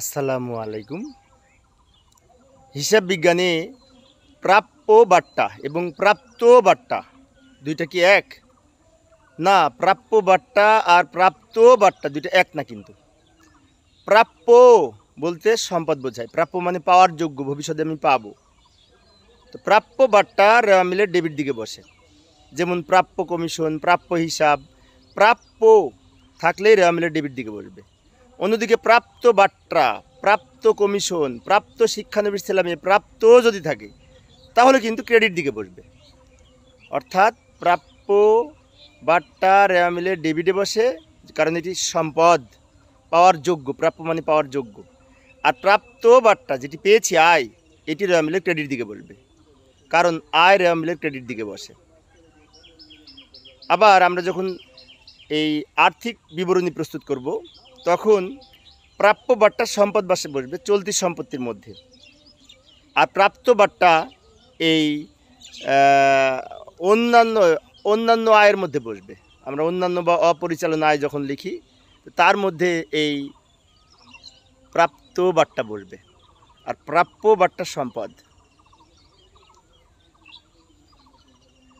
আসসালামু আলাইকুম হিসাব বিজ্ঞানে প্রাপ্য বার্তা এবং প্রাপ্ত বার্তা দুইটা কি এক না প্রাপ্য বার্তা আর প্রাপ্ত বার্তা দুইটা এক না কিন্তু প্রাপ্য বলতে সম্পদ বোঝায় প্রাপ্য মানে পাওয়ার যোগ্য ভবিষ্যতে আমি পাব তো প্রাপ্য বার্তা মিলে ডেবিট দিকে বসে যেমন প্রাপ্য কমিশন প্রাপ্য হিসাব প্রাপ্য থাকলেই রেওয়া মিলে ডেবিট দিকে বসবে অন্যদিকে প্রাপ্ত বাট্রা প্রাপ্ত কমিশন প্রাপ্ত শিক্ষানবিশ ছেলামে প্রাপ্ত যদি থাকে তাহলে কিন্তু ক্রেডিট দিকে বসবে অর্থাৎ প্রাপ্য বাট্টা রেয়ামিলে ডেবিটে বসে কারণ এটি সম্পদ পাওয়ার যোগ্য প্রাপ্য মানে পাওয়ার যোগ্য আর প্রাপ্ত বাট্টা যেটি পেয়েছি আয় এটি রেয়ামিলে ক্রেডিট দিকে বলবে কারণ আয় রেয়ামিলে ক্রেডিট দিকে বসে আবার আমরা যখন এই আর্থিক বিবরণী প্রস্তুত করব তখন প্রাপ্য বাট্টা সম্পদ বাসে বসবে চলতি সম্পত্তির মধ্যে আর প্রাপ্ত বাট্টা এই অন্যান্য অন্যান্য আয়ের মধ্যে বসবে আমরা অন্যান্য বা অপরিচালন আয় যখন লিখি তার মধ্যে এই প্রাপ্ত বাট্টা বসবে আর প্রাপ্য বাট্টা সম্পদ